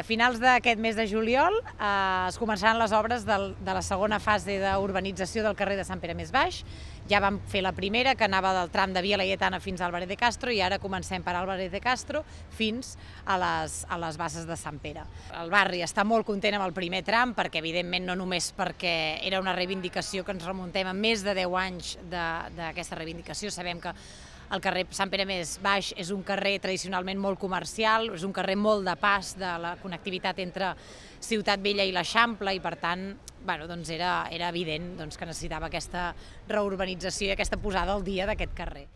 A finals d'aquest mes de juliol eh, es començaran les obres del, de la segona fase d'urbanització del carrer de Sant Pere Més Baix. Ja vam fer la primera, que anava del tram de Via Laietana fins al Barret de Castro, i ara comencem per al Barret de Castro fins a les, a les bases de Sant Pere. El barri està molt content amb el primer tram, perquè evidentment no només perquè era una reivindicació que ens remuntem a més de 10 anys d'aquesta reivindicació, sabem que el carrer Sant Pere Més Baix és un carrer tradicionalment molt comercial, és un carrer molt de pas de la connectivitat entre Ciutat Vella i l'Eixample i per tant bueno, doncs era, era evident doncs, que necessitava aquesta reurbanització i aquesta posada al dia d'aquest carrer.